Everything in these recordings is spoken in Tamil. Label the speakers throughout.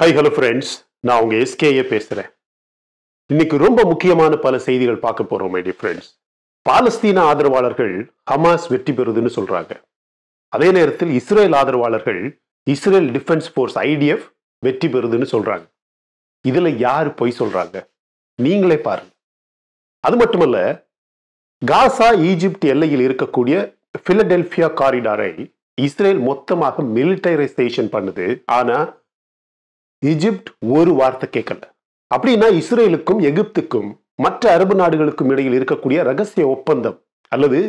Speaker 1: ஹை ஹலோ ஃப்ரெண்ட்ஸ் நான் உங்கள் எஸ்கேயே பேசுகிறேன் இன்னைக்கு ரொம்ப முக்கியமான பல செய்திகள் பார்க்க போகிறோம் மைடி ஃப்ரெண்ட்ஸ் பாலஸ்தீன ஆதரவாளர்கள் ஹமாஸ் வெற்றி பெறுதுன்னு சொல்கிறாங்க அதே நேரத்தில் இஸ்ரேல் ஆதரவாளர்கள் இஸ்ரேல் டிஃபென்ஸ் ஃபோர்ஸ் ஐடிஎஃப் வெற்றி பெறுதுன்னு சொல்கிறாங்க இதில் யார் பொய் சொல்கிறாங்க நீங்களே பாருங்க அது மட்டுமல்ல காசா ஈஜிப்ட் எல்லையில் இருக்கக்கூடிய பிலடெல்பியா காரிடாரை இஸ்ரேல் மொத்தமாக மிலிட்டரைசேஷன் பண்ணுது ஆனா ஈஜிப்ட் ஒரு வார்த்தை கேட்கல அப்படின்னா இஸ்ரேலுக்கும் எகிப்துக்கும் மற்ற அரபு நாடுகளுக்கும் இடையில் இருக்கக்கூடிய ரகசிய ஒப்பந்தம் அல்லது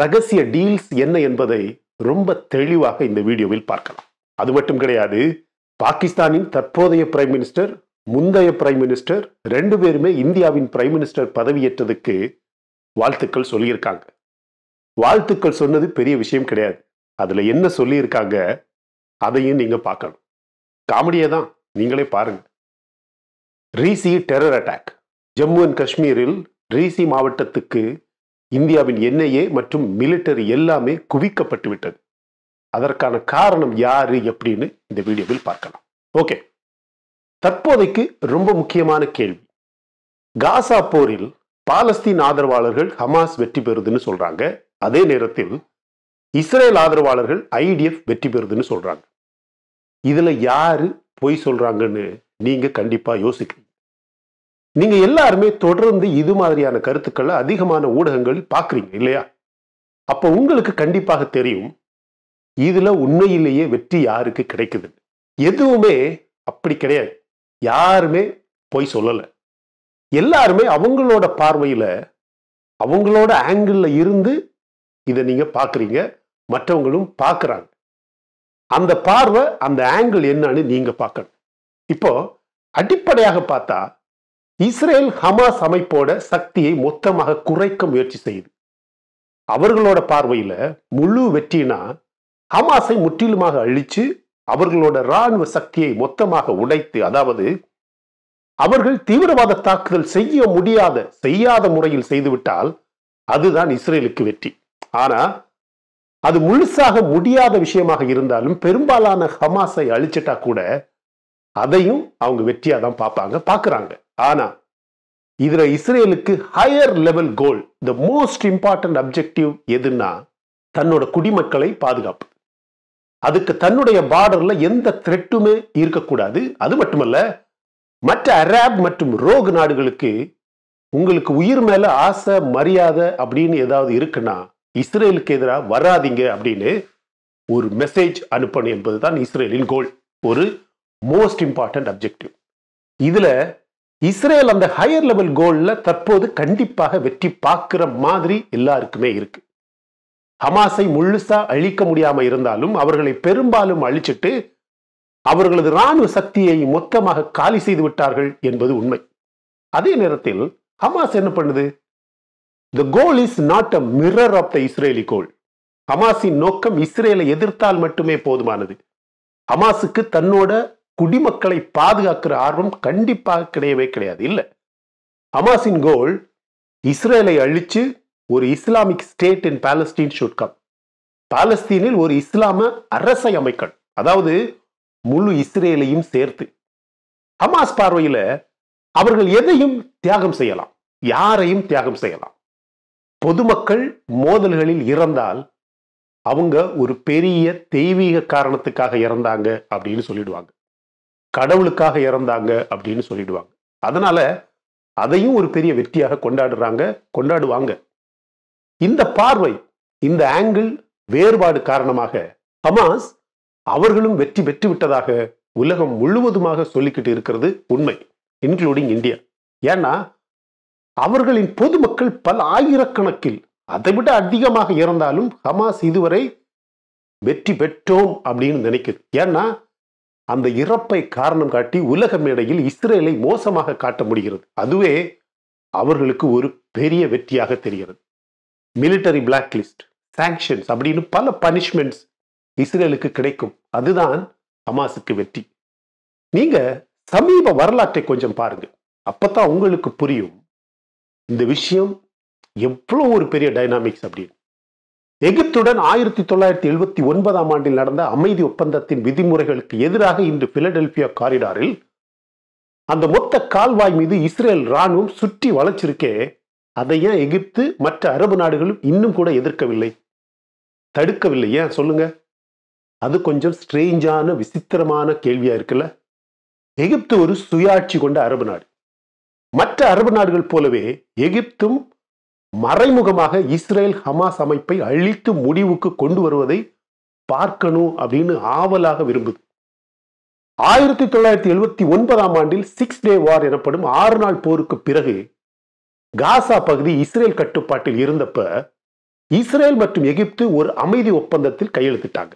Speaker 1: ரகசிய டீல்ஸ் என்ன என்பதை ரொம்ப தெளிவாக இந்த வீடியோவில் பார்க்கலாம் அது மட்டும் கிடையாது பாகிஸ்தானின் தற்போதைய பிரைம் மினிஸ்டர் முந்தைய பிரைம் மினிஸ்டர் ரெண்டு பேருமே இந்தியாவின் பிரைம் மினிஸ்டர் பதவியேற்றதுக்கு வாழ்த்துக்கள் சொல்லியிருக்காங்க வாழ்த்துக்கள் சொன்னது பெரிய விஷயம் கிடையாது அதுல என்ன சொல்லியிருக்காங்க அதையும் நீங்க பார்க்கணும் காமெடியே தான் நீங்களே பாருங்க Reasi terror attack Jammu and காஷ்மீரில் ரீசி மாவட்டத்துக்கு இந்தியாவின் என்ஐஏ மற்றும் மிலிட்டரி எல்லாமே குவிக்கப்பட்டு விட்டது அதற்கான காரணம் யாரு எப்படின்னு இந்த வீடியோவில் பார்க்கலாம் ஓகே தற்போதைக்கு ரொம்ப முக்கியமான கேள்வி காசா போரில் பாலஸ்தீன் ஆதரவாளர்கள் ஹமாஸ் வெற்றி பெறுதுன்னு சொல்றாங்க அதே நேரத்தில் இஸ்ரேல் ஆதரவாளர்கள் ஐடிஎஃப் வெற்றி பெறுதுன்னு சொல்றாங்க இதுல யாரு பொய் சொல்றாங்கன்னு நீங்க கண்டிப்பா யோசிக்கிறீங்க நீங்க எல்லாருமே தொடர்ந்து இது மாதிரியான கருத்துக்களை அதிகமான ஊடகங்கள் பாக்குறீங்க இல்லையா அப்ப உங்களுக்கு கண்டிப்பாக தெரியும் இதுல உண்மையிலேயே வெற்றி யாருக்கு கிடைக்குது எதுவுமே அப்படி கிடையாது யாருமே பொய் சொல்லலை எல்லாருமே அவங்களோட பார்வையில் அவங்களோட ஆங்கிளில் இருந்து இதை நீங்கள் பார்க்குறீங்க மற்றவங்களும் பார்க்குறாங்க அந்த பார்வை அந்த ஆங்கிள் என்னன்னு நீங்கள் பார்க்கணும் இப்போ அடிப்படையாக பார்த்தா இஸ்ரேல் ஹமாஸ் அமைப்போட சக்தியை மொத்தமாக குறைக்க முயற்சி செய்யுது அவர்களோட பார்வையில் முழு வெற்றினா ஹமாஸை முற்றிலுமாக அழித்து அவர்களோட இராணுவ சக்தியை மொத்தமாக உடைத்து அதாவது அவர்கள் தீவிரவாத தாக்குதல் செய்ய முடியாத செய்யாத முறையில் செய்துவிட்டால் அதுதான் இஸ்ரேலுக்கு வெற்றி ஆனா அது முழுசாக முடியாத விஷயமாக இருந்தாலும் பெரும்பாலான ஹமாஸை அழிச்சிட்டா கூட அதையும் அவங்க வெற்றியா தான் பார்ப்பாங்க பார்க்குறாங்க ஆனா இதுல இஸ்ரேலுக்கு higher level goal the most important objective எதுன்னா தன்னோட குடிமக்களை பாதுகாப்பு அதுக்கு தன்னுடைய பார்டர்ல எந்த த்ரெட்டுமே இருக்கக்கூடாது அது மட்டுமல்ல மற்ற அராப் மற்றும் ரோக் நாடுகளுக்கு உங்களுக்கு உயிர் மேல ஆசை மரியாதை அப்படின்னு ஏதாவது இருக்குன்னா இஸ்ரேலுக்கு எதிராக வராதிங்க அப்படின்னு ஒரு மெசேஜ் அனுப்பணும் என்பதுதான் இஸ்ரேலின் கோல் ஒரு மோஸ்ட் இம்பார்ட்டன்ட் அப்ஜெக்டிவ் இதுல இஸ்ரேல் அந்த ஹையர் லெவல் கோல்ல தற்போது கண்டிப்பாக வெற்றி பார்க்கிற மாதிரி எல்லாருக்குமே இருக்கு ஹமாஸை முழுசா அழிக்க முடியாம இருந்தாலும் அவர்களை பெரும்பாலும் அழிச்சிட்டு அவர்களது இராணுவ சக்தியை மொத்தமாக காலி செய்து விட்டார்கள் என்பது உண்மை அதே நேரத்தில் ஹமாஸ் என்ன பண்ணுது the goal is not a mirror of the Israeli goal ஹமாஸின் நோக்கம் இஸ்ரேலை எதிர்த்தால் மட்டுமே போதுமானது ஹமாஸுக்கு தன்னோட குடிமக்களை பாதுகாக்கிற ஆர்வம் கண்டிப்பாக கிடையவே கிடையாது இல்லை ஹமாஸின் கோல் இஸ்ரேலை அழிச்சு ஒரு Islamic state in Palestine should பாலஸ்தீனில் ஒரு இஸ்லாம அரசை அமைக்கணும் அதாவது முழு இஸ்ரேலையும் சேர்த்து ஹமாஸ் பார்வையில அவர்கள் எதையும் தியாகம் செய்யலாம் யாரையும் தியாகம் செய்யலாம் பொதுமக்கள் மோதல்களில் இறந்தால் அவங்க ஒரு பெரிய தெய்வீக காரணத்துக்காக இறந்தாங்க அப்படின்னு சொல்லிடுவாங்க கடவுளுக்காக இறந்தாங்க அப்படின்னு சொல்லிடுவாங்க அதனால அதையும் ஒரு பெரிய வெற்றியாக கொண்டாடுறாங்க கொண்டாடுவாங்க இந்த பார்வை இந்த ஆங்கிள் வேறுபாடு காரணமாக ஹமாஸ் அவர்களும் வெற்றி பெற்று விட்டதாக உலகம் முழுவதுமாக சொல்லிக்கிட்டு இருக்கிறது உண்மை இன்க்ளூடிங் இந்தியா ஏன்னா அவர்களின் பொதுமக்கள் பல ஆயிரக்கணக்கில் அதை விட அதிகமாக இறந்தாலும் ஹமாஸ் இதுவரை வெற்றி பெற்றோம் அப்படின்னு நினைக்குது ஏன்னா அந்த இறப்பை காரணம் காட்டி உலக மேடையில் இஸ்ரேலை மோசமாக காட்ட முடிகிறது அதுவே அவர்களுக்கு ஒரு பெரிய வெற்றியாக தெரிகிறது மிலிட்டரி பிளாக் லிஸ்ட் சாங்ஷன்ஸ் அப்படின்னு பல பனிஷ்மெண்ட்ஸ் இஸ்ரேலுக்கு கிடைக்கும் அதுதான் ஹமாஸுக்கு வெற்றி நீங்க சமீப வரலாற்றை கொஞ்சம் பாருங்க அப்பதான் உங்களுக்கு புரியும் இந்த விஷயம் எவ்வளோ ஒரு பெரிய டைனாமிக்ஸ் அப்படின்னு எகிப்துடன் ஆயிரத்தி தொள்ளாயிரத்தி எழுபத்தி ஒன்பதாம் ஆண்டில் நடந்த அமைதி ஒப்பந்தத்தின் விதிமுறைகளுக்கு எதிராக இன்று பிலடெல்பியா காரிடாரில் அந்த மொத்த கால்வாய் மீது இஸ்ரேல் ராணுவம் சுற்றி வளைச்சிருக்கே அதை ஏன் எகிப்து மற்ற அரபு நாடுகளும் இன்னும் கூட எதிர்க்கவில்லை தடுக்கவில்லை ஏன் சொல்லுங்கள் அது கொஞ்சம் ஸ்ட்ரேஞ்சான விசித்திரமான கேள்வியாக இருக்குல்ல எகிப்து ஒரு சுயாட்சி கொண்ட அரபு நாடு மற்ற அரபு நாடுகள் போலவே எகிப்தும் மறைமுகமாக இஸ்ரேல் ஹமாஸ் அமைப்பை அழித்து முடிவுக்கு கொண்டு வருவதை பார்க்கணும் அப்படின்னு ஆவலாக விரும்புது ஆயிரத்தி தொள்ளாயிரத்தி எழுபத்தி ஒன்பதாம் ஆண்டில் சிக்ஸ் டே வார் எனப்படும் ஆறு நாள் போருக்கு பிறகு காசா பகுதி இஸ்ரேல் கட்டுப்பாட்டில் இருந்தப்ப இஸ்ரேல் மற்றும் எகிப்து ஒரு அமைதி ஒப்பந்தத்தில் கையெழுத்திட்டாங்க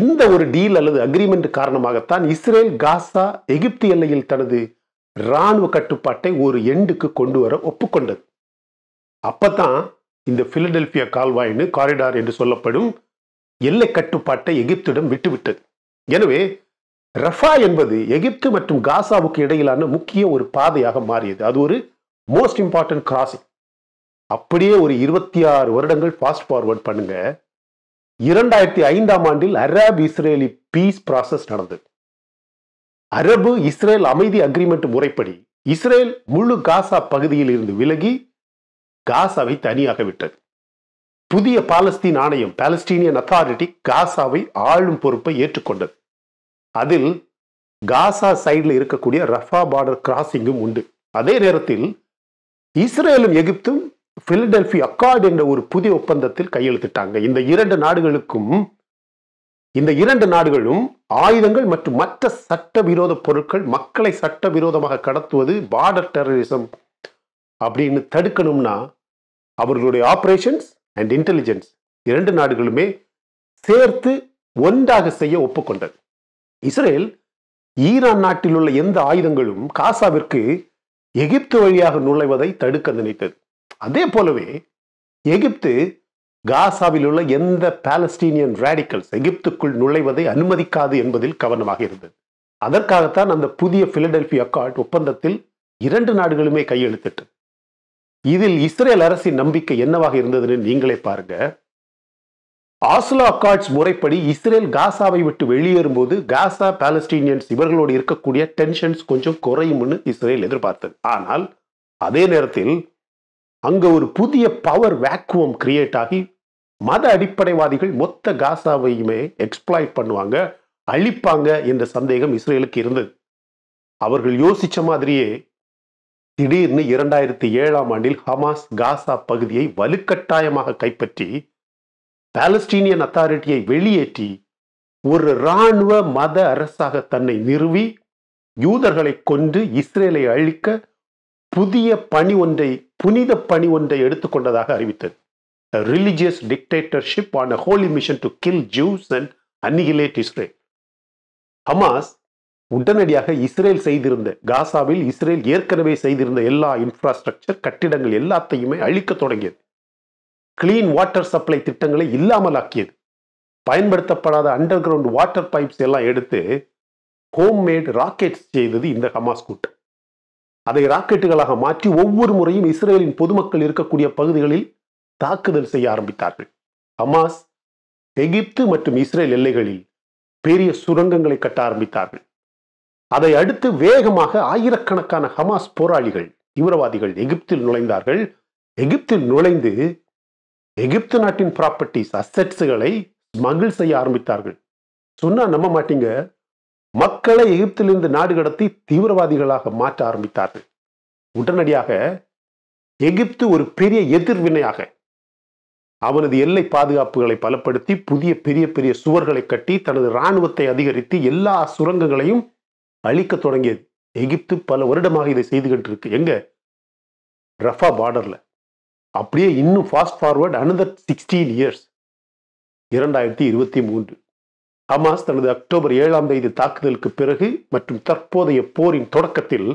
Speaker 1: இந்த ஒரு டீல் அல்லது அக்ரிமெண்ட் காரணமாகத்தான் இஸ்ரேல் காசா எகிப்து எல்லையில் தனது இராணுவ கட்டுப்பாட்டை ஒரு எண்டுக்கு கொண்டு வர ஒப்புக்கொண்டது அப்பத்தான் இந்த பிலடெல்பியா கால்வாய்னு காரிடார் என்று சொல்லப்படும் எல்லை கட்டுப்பாட்டை எகிப்திடம் விட்டுவிட்டது எனவே ரஃபா என்பது எகிப்து மற்றும் காசாவுக்கு இடையிலான முக்கிய ஒரு பாதையாக மாறியது அது ஒரு மோஸ்ட் இம்பார்ட்டன்ட் கிராசிங் அப்படியே ஒரு இருபத்தி ஆறு வருடங்கள் ஃபாஸ்ட் ஃபார்வர்ட் பண்ணுங்க இரண்டாயிரத்தி ஐந்தாம் ஆண்டில் அரபு இஸ்ரேலி பீஸ் ப்ராசஸ் நடந்தது அரபு இஸ்ரேல் அமைதி அக்ரிமெண்ட் முறைப்படி இஸ்ரேல் முழு காசா பகுதியில் இருந்து விலகி காசாவை தனியாக விட்டது புதிய பாலஸ்தீன் ஆணையம் பாலஸ்தீனியன் அத்தாரிட்டி காசாவை ஆளும் பொறுப்பை ஏற்றுக்கொண்டது அதில் காசா சைடில் இருக்கக்கூடிய ரஃபா பார்டர் கிராசிங்கும் உண்டு அதே நேரத்தில் இஸ்ரேலும் எகிப்தும் பிலடெல்பி அக்கார்டு என்ற ஒரு புதிய ஒப்பந்தத்தில் கையெழுத்திட்டாங்க இந்த இரண்டு நாடுகளுக்கும் இந்த இரண்டு நாடுகளும் ஆயுதங்கள் மற்றும் மற்ற சட்டவிரோத பொருட்கள் மக்களை சட்டவிரோதமாக கடத்துவது பார்டர் டெரரிசம் அப்படின்னு தடுக்கணும்னா அவர்களுடைய ஆப்ரேஷன்ஸ் அண்ட் இன்டெலிஜென்ஸ் இரண்டு நாடுகளுமே சேர்த்து ஒன்றாக செய்ய ஒப்புக்கொண்டது இஸ்ரேல் ஈரான் நாட்டில் உள்ள எந்த ஆயுதங்களும் காசாவிற்கு எகிப்து வழியாக நுழைவதை தடுக்க நினைத்தது அதே போலவே எகிப்து காசாவில் உள்ள எந்த பாலஸ்டீனியன் ரேடிக்கல்ஸ் எகிப்துக்குள் நுழைவதை அனுமதிக்காது என்பதில் கவனமாக இருந்தது அதற்காகத்தான் அந்த புதிய பிலடெல்பியா அக்கார்ட் ஒப்பந்தத்தில் இரண்டு நாடுகளுமே கையெழுத்திட்டு இதில் இஸ்ரேல் அரசின் நம்பிக்கை என்னவாக இருந்ததுன்னு நீங்களே பாருங்க ஆஸ்லோ அக்கார்ட்ஸ் முறைப்படி இஸ்ரேல் காசாவை விட்டு வெளியேறும் போது காசா பாலஸ்டீனியன்ஸ் இவர்களோடு இருக்கக்கூடிய டென்ஷன்ஸ் கொஞ்சம் குறையும்னு இஸ்ரேல் எதிர்பார்த்தது ஆனால் அதே நேரத்தில் அங்கே ஒரு புதிய பவர் வேக்குவம் கிரியேட் ஆகி மத அடிப்படைவாதிகள் மொத்த காசாவையுமே எக்ஸ்ப்ளாய்ட் பண்ணுவாங்க அழிப்பாங்க என்ற சந்தேகம் இஸ்ரேலுக்கு இருந்தது அவர்கள் யோசித்த மாதிரியே திடீர்னு இரண்டாயிரத்தி ஏழாம் ஆண்டில் ஹமாஸ் காசா பகுதியை வலுக்கட்டாயமாக கைப்பற்றி பாலஸ்டீனியன் அத்தாரிட்டியை வெளியேற்றி ஒரு இராணுவ மத அரசாக தன்னை நிறுவி யூதர்களை கொண்டு இஸ்ரேலை அழிக்க புதிய பணி ஒன்றை புனித பணி ஒன்றை எடுத்துக்கொண்டதாக அறிவித்தது religious dictatorship on a holy mission to kill Jews and annihilate Israel Hamas உடனடியாக இஸ்ரேல் செய்திருந்த காசாவில் இஸ்ரேல் ஏற்கனவே செய்திருந்த எல்லா இன்ஃப்ராஸ்ட்ரக்சர் கட்டிடங்கள் எல்லாத்தையுமே அழிக்க தொடங்கியது கிளீன் வாட்டர் சப்ளை திட்டங்களை இல்லாமல் ஆக்கியது பயன்படுத்தப்படாத அண்டர் கிரவுண்ட் வாட்டர் பைப்ஸ் எல்லாம் எடுத்து ஹோம் மேட் ராக்கெட்ஸ் செய்தது இந்த ஹமாஸ் கூட்டம் அதை ராக்கெட்டுகளாக மாற்றி ஒவ்வொரு முறையும் இஸ்ரேலின் பொதுமக்கள் இருக்கக்கூடிய பகுதிகளில் தாக்குதல் செய்ய ஆரம்பித்தார்கள் ஹமாஸ் எகிப்து மற்றும் இஸ்ரேல் எல்லைகளில் பெரிய சுரங்கங்களை கட்ட ஆரம்பித்தார்கள் அதை அடுத்து வேகமாக ஆயிரக்கணக்கான ஹமாஸ் போராளிகள் தீவிரவாதிகள் எகிப்தில் நுழைந்தார்கள் எகிப்தில் நுழைந்து எகிப்து நாட்டின் ப்ராப்பர்ட்டிஸ் அசட்ஸுகளை ஸ்மகிள் செய்ய ஆரம்பித்தார்கள் சொன்னா நம்ப மாட்டீங்க மக்களை எகிப்திலிருந்து நாடு கடத்தி தீவிரவாதிகளாக மாற்ற ஆரம்பித்தார்கள் உடனடியாக எகிப்து ஒரு பெரிய எதிர்வினையாக அவனது எல்லை பாதுகாப்புகளை பலப்படுத்தி புதிய பெரிய பெரிய சுவர்களை கட்டி தனது இராணுவத்தை அதிகரித்து எல்லா சுரங்கங்களையும் அழிக்க தொடங்கியது எகிப்து பல வருடமாக இதை செய்துகிட்டு இருக்கு எங்க ரஃபா பார்டர்ல அப்படியே இன்னும் fast forward another sixteen years இரண்டாயிரத்தி இருபத்தி மூன்று ஹமாஸ் தனது அக்டோபர் ஏழாம் தேதி தாக்குதலுக்கு பிறகு மற்றும் தற்போதைய போரின் தொடக்கத்தில்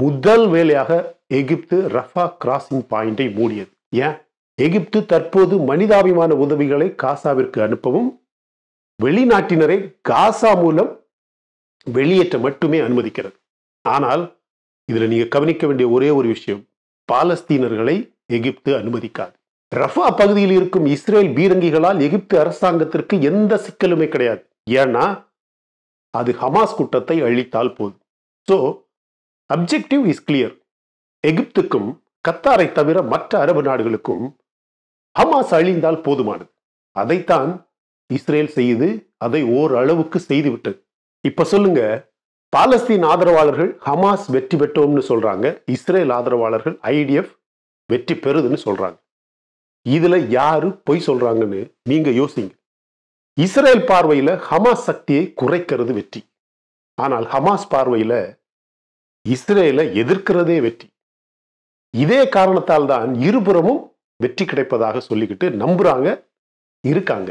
Speaker 1: முதல் வேலையாக எகிப்து ரஃபா கிராசிங் பாயிண்டை மூடியது ஏன் எகிப்து தற்போது மனிதாபிமான உதவிகளை காசாவிற்கு அனுப்பவும் வெளிநாட்டினரை காசா மூலம் வெளியேற்ற மட்டுமே அனுமதிக்கிறது ஆனால் இதில் நீங்கள் கவனிக்க வேண்டிய ஒரே ஒரு விஷயம் பாலஸ்தீனர்களை எகிப்து அனுமதிக்காது ரஃபா பகுதியில் இருக்கும் இஸ்ரேல் பீரங்கிகளால் எகிப்து அரசாங்கத்திற்கு எந்த சிக்கலுமே கிடையாது ஏன்னா அது ஹமாஸ் கூட்டத்தை அழித்தால் போதும் ஸோ அப்ஜெக்டிவ் இஸ் கிளியர் எகிப்துக்கும் கத்தாரை தவிர மற்ற அரபு நாடுகளுக்கும் ஹமாஸ் அழிந்தால் போதுமானது அதைத்தான் இஸ்ரேல் செய்து அதை ஓரளவுக்கு செய்துவிட்டது இப்ப சொல்லுங்க பாலஸ்தீன் ஆதரவாளர்கள் ஹமாஸ் வெற்றி பெற்றோம்னு சொல்றாங்க இஸ்ரேல் ஆதரவாளர்கள் ஐடிஎஃப் வெற்றி பெறுதுன்னு சொல்றாங்க இதுல யாரு பொய் சொல்றாங்கன்னு நீங்க யோசிங்க இஸ்ரேல் பார்வையில் ஹமாஸ் சக்தியை குறைக்கிறது வெற்றி ஆனால் ஹமாஸ் பார்வையில் இஸ்ரேலை எதிர்க்கிறதே வெற்றி இதே காரணத்தால் தான் இருபுறமும் வெற்றி கிடைப்பதாக சொல்லிக்கிட்டு நம்புறாங்க இருக்காங்க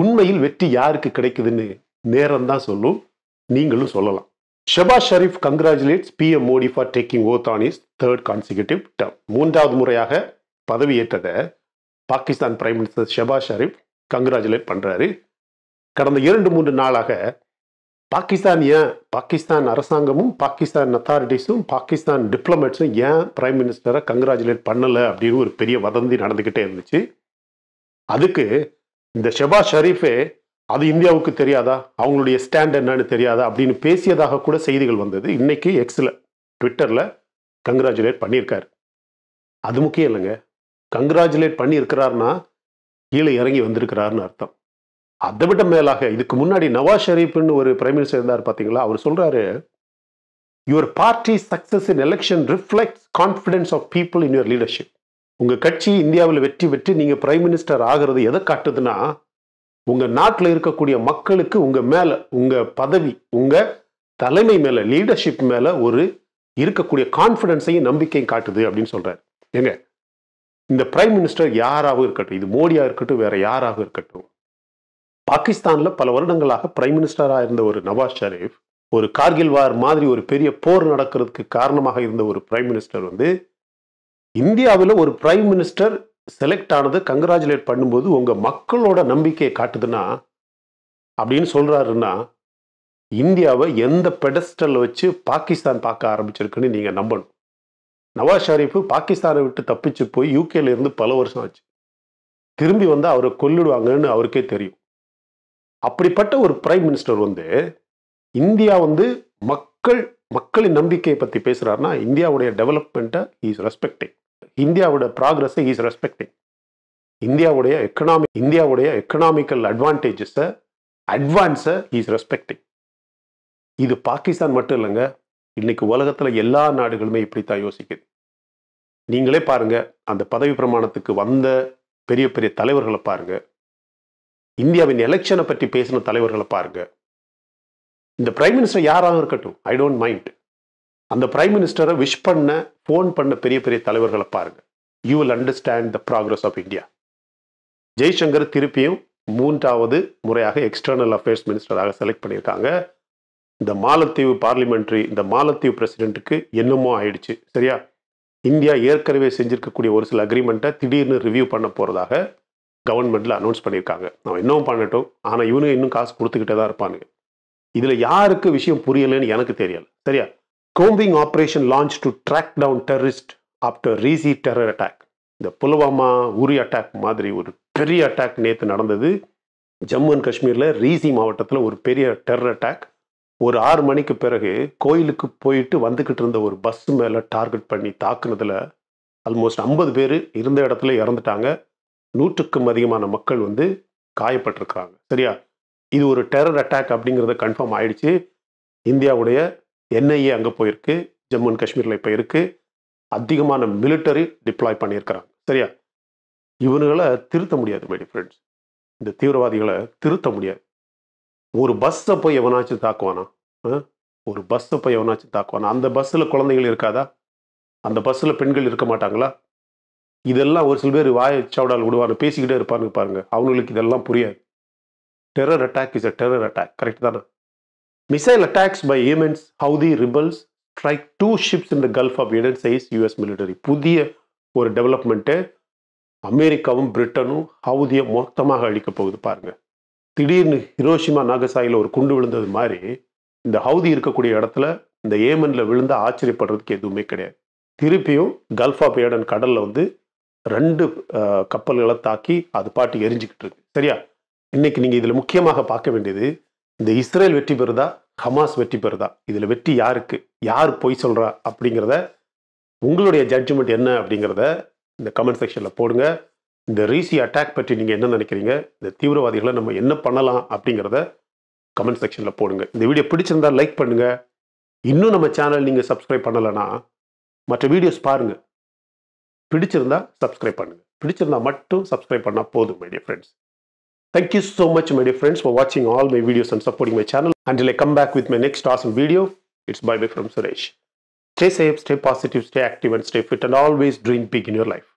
Speaker 1: உண்மையில் வெற்றி யாருக்கு கிடைக்குதுன்னு நேரம் தான் சொல்லும் நீங்களும் சொல்லலாம் Shehbaz Sharif congratulates P M Modi for taking oath on his third consecutive term மூன்றாவது முறையாக பதவியேற்றதை Pakistan prime minister Shehbaz Sharif congratulate பண்ணுறாரு கடந்த இரண்டு மூன்று நாளாக பாகிஸ்தான் ஏன் பாகிஸ்தான் அரசாங்கமும் பாகிஸ்தான் அத்தாரிட்டிஸும் பாகிஸ்தான் டிப்ளமேட்ஸும் ஏன் பிரைம் மினிஸ்டரை கங்கராஜுலேட் பண்ணலை அப்படின்னு ஒரு பெரிய வதந்தி நடந்துக்கிட்டே இருந்துச்சு அதுக்கு இந்த ஷெபா ஷரீஃபே அது இந்தியாவுக்கு தெரியாதா அவங்களுடைய ஸ்டாண்ட் என்னன்னு தெரியாதா அப்படின்னு பேசியதாக கூட செய்திகள் வந்தது இன்னைக்கு எக்ஸில் ட்விட்டரில் கங்க்ராச்சுலேட் பண்ணியிருக்காரு அது முக்கியம் இல்லைங்க கங்க்ராச்சுலேட் பண்ணியிருக்கிறாருன்னா கீழே இறங்கி வந்திருக்கிறாருன்னு அர்த்தம் அதை விட மேலாக இதுக்கு முன்னாடி நவாஸ் ஷெரீப்னு ஒரு பிரைம் மினிஸ்டர் இருந்தார் பார்த்தீங்களா அவர் சொல்றாரு your party success in election reflect confidence of people in your leadership உங்கள் கட்சி இந்தியாவில் வெற்றி பெற்று நீங்கள் பிரைம் மினிஸ்டர் ஆகிறது எதை காட்டுதுன்னா உங்கள் நாட்டில் இருக்கக்கூடிய மக்களுக்கு உங்கள் மேலே உங்கள் பதவி உங்கள் தலைமை மேலே லீடர்ஷிப் மேலே ஒரு இருக்கக்கூடிய கான்ஃபிடென்ஸையும் நம்பிக்கையும் காட்டுது அப்படின்னு சொல்கிறார் ஏங்க இந்த பிரைம் மினிஸ்டர் யாராக இருக்கட்டும் இது மோடியாக இருக்கட்டும் வேற யாராக இருக்கட்டும் பாகிஸ்தானில் பல வருடங்களாக பிரைம் மினிஸ்டராக இருந்த ஒரு நவாஸ் ஷெரீப் ஒரு கார்கில் வார் மாதிரி ஒரு பெரிய போர் நடக்கிறதுக்கு காரணமாக இருந்த ஒரு பிரைம் மினிஸ்டர் வந்து இந்தியாவில் ஒரு பிரைம் மினிஸ்டர் செலக்ட் ஆனது கங்கராஜுலேட் பண்ணும்போது உங்கள் மக்களோட நம்பிக்கையை காட்டுதுன்னா அப்படின்னு சொல்கிறாருன்னா இந்தியாவை எந்த பெடஸ்டல் வச்சு பாகிஸ்தான் பார்க்க ஆரம்பிச்சிருக்குன்னு நீங்கள் நம்பணும் நவாஸ் ஷெரீஃபு பாகிஸ்தானை விட்டு தப்பிச்சு போய் யூகேல இருந்து பல வருஷம் ஆச்சு திரும்பி வந்து அவரை கொல்லிடுவாங்கன்னு அவருக்கே தெரியும் அப்படிப்பட்ட ஒரு பிரைம் மினிஸ்டர் வந்து இந்தியா வந்து மக்கள் மக்களின் நம்பிக்கையை பற்றி பேசுகிறாருன்னா இந்தியாவுடைய டெவலப்மெண்ட்டை இஸ் ரெஸ்பெக்டிங் இந்தியாவோட ப்ராக்ரஸை இஸ் ரெஸ்பெக்டிங் இந்தியாவுடைய எக்கனாமி இந்தியாவுடைய எக்கனாமிக்கல் அட்வான்டேஜஸை அட்வான்ஸை இஸ் ரெஸ்பெக்டிங் இது பாகிஸ்தான் மட்டும் இல்லைங்க இன்னைக்கு உலகத்தில் எல்லா நாடுகளுமே இப்படித்தான் யோசிக்குது நீங்களே பாருங்க அந்த பதவி பிரமாணத்துக்கு வந்த பெரிய பெரிய தலைவர்களை பாருங்க இந்தியாவின் எலெக்ஷனை பற்றி பேசின தலைவர்களை பாருங்க இந்த பிரைம் மினிஸ்டர் யாராக இருக்கட்டும் ஐ டோன்ட் மைண்ட் அந்த பிரைம் மினிஸ்டரை விஷ் பண்ண ஃபோன் பண்ண பெரிய பெரிய தலைவர்களை பாருங்க you will understand the progress of India Jaishankar திருப்பியும் மூன்றாவது முறையாக எக்ஸ்டர்னல் அஃபேர்ஸ் மினிஸ்டராக செலக்ட் பண்ணியிருக்காங்க இந்த மாலத்தீவு பார்லிமெண்ட்ரி இந்த மாலத்தீவு பிரசிடென்ட்டுக்கு என்னமோ ஆயிடுச்சு சரியா இந்தியா ஏற்கனவே செஞ்சிருக்கக்கூடிய ஒரு சில அக்ரிமெண்ட்டை திடீர்னு ரிவ்யூ பண்ண போகிறதாக கவர்மெண்ட்டில் அனௌன்ஸ் பண்ணியிருக்காங்க நம்ம இன்னும் பண்ணட்டும் ஆனால் இவனுங்க இன்னும் காசு கொடுத்துக்கிட்டே தான் இருப்பானுங்க இதில் யாருக்கு விஷயம் புரியலைன்னு எனக்கு தெரியல சரியா combing operation launch to track down terrorist after Reasi terror attack இந்த புல்வாமா உரி அட்டாக் மாதிரி ஒரு பெரிய அட்டாக் நேற்று நடந்தது ஜம்மு அண்ட் காஷ்மீரில் ரீசி மாவட்டத்தில் ஒரு பெரிய டெரர் அட்டாக் ஒரு ஆறு மணிக்கு பிறகு கோயிலுக்கு போயிட்டு வந்துக்கிட்டு இருந்த ஒரு பஸ் மேலே டார்கெட் பண்ணி தாக்குனதில் ஆல்மோஸ்ட் ஐம்பது பேர் இருந்த இடத்துல இறந்துட்டாங்க நூற்றுக்கும் அதிகமான மக்கள் வந்து காயப்பட்டிருக்கிறாங்க சரியா இது ஒரு டெரர் அட்டாக் அப்படிங்கிறத கன்ஃபார்ம் ஆயிடுச்சு இந்தியாவுடைய என்ஐஏ அங்கே போயிருக்கு ஜம்மு அண்ட் காஷ்மீரில் இப்போ இருக்குது அதிகமான மிலிட்டரி டிப்ளாய் பண்ணியிருக்கிறாங்க சரியா இவனுங்களை திருத்த முடியாது மைடி ஃப்ரெண்ட்ஸ் இந்த தீவிரவாதிகளை திருத்த முடியாது ஒரு பஸ்ஸை போய் எவனாச்சும் தாக்குவானா ஒரு பஸ்ஸை போய் எவனாச்சும் தாக்குவானா அந்த பஸ்ஸில் குழந்தைகள் இருக்காதா அந்த பஸ்ஸில் பெண்கள் இருக்க மாட்டாங்களா இதெல்லாம் ஒரு சில பேர் வாய சவுடால் விடுவாங்க பேசிக்கிட்டே இருப்பாங்க பாருங்க அவங்களுக்கு இதெல்லாம் புரியாது terror attack is a terror attack correct தானே missile attacks by Yemen's Houthi rebels strike two ships in the Gulf of unite size US military புதிய ஒரு டெவலப்மெண்ட்டு அமெரிக்காவும் பிரிட்டனும் ஹவுதியை மொத்தமாக அழிக்கப் போகுது பாருங்கள் திடீர்னு ஹிரோஷிமா நாகசாயில் ஒரு குண்டு விழுந்தது மாதிரி இந்த ஹவுதி இருக்கக்கூடிய இடத்துல இந்த ஏமனில் விழுந்தால் ஆச்சரியப்படுறதுக்கு எதுவுமே கிடையாது திருப்பியும் கல்ஃப் ஆஃப் ஏடன் கடலில் வந்து ரெண்டு கப்பல்களை தாக்கி அது பாட்டு எரிஞ்சுக்கிட்டு இருக்கு சரியா இன்னைக்கு நீங்கள் இதில் முக்கியமாக பார்க்க வேண்டியது இந்த இஸ்ரேல் வெற்றி பெறுதா ஹமாஸ் வெற்றி பெறுதா இதில் வெற்றி யாருக்கு யார் பொய் சொல்கிறா அப்படிங்கிறத உங்களுடைய ஜட்ஜ்மெண்ட் என்ன அப்படிங்கிறத இந்த கமெண்ட் செக்ஷனில் போடுங்க இந்த ரீசி அட்டாக் பற்றி நீங்கள் என்ன நினைக்கிறீங்க இந்த தீவிரவாதிகளை நம்ம என்ன பண்ணலாம் அப்படிங்கிறத கமெண்ட் செக்ஷனில் போடுங்க இந்த வீடியோ பிடிச்சிருந்தா லைக் பண்ணுங்கள் இன்னும் நம்ம சேனல் நீங்கள் சப்ஸ்கிரைப் பண்ணலைன்னா மற்ற வீடியோஸ் பாருங்கள் பிடிச்சிருந்தா சப்ஸ்கிரைப் பண்ணுங்கள் பிடிச்சிருந்தா மட்டும் சப்ஸ்கிரைப் பண்ணால் போதும் my friends friends thank you so much my friends for வாட்சிங் all my videos and supporting my channel and I come back with my next awesome video it's bye bye from Suresh Stay safe, stay positive, stay active, and stay fit, and always dream big in your life.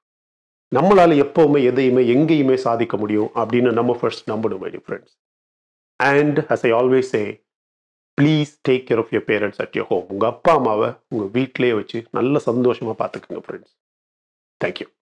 Speaker 1: நம்மளால் எப்போவுமே எதையுமே எங்கேயுமே சாதிக்க முடியும் அப்படின்னு நம்ம ஃபர்ஸ்ட் நம்பணும் my friends and as I always say please take care of your parents at your home உங்கள் அப்பா அம்மாவை உங்கள் வீட்டிலேயே வச்சு நல்ல சந்தோஷமாக பார்த்துக்குங்க ஃப்ரெண்ட்ஸ் தேங்க்யூ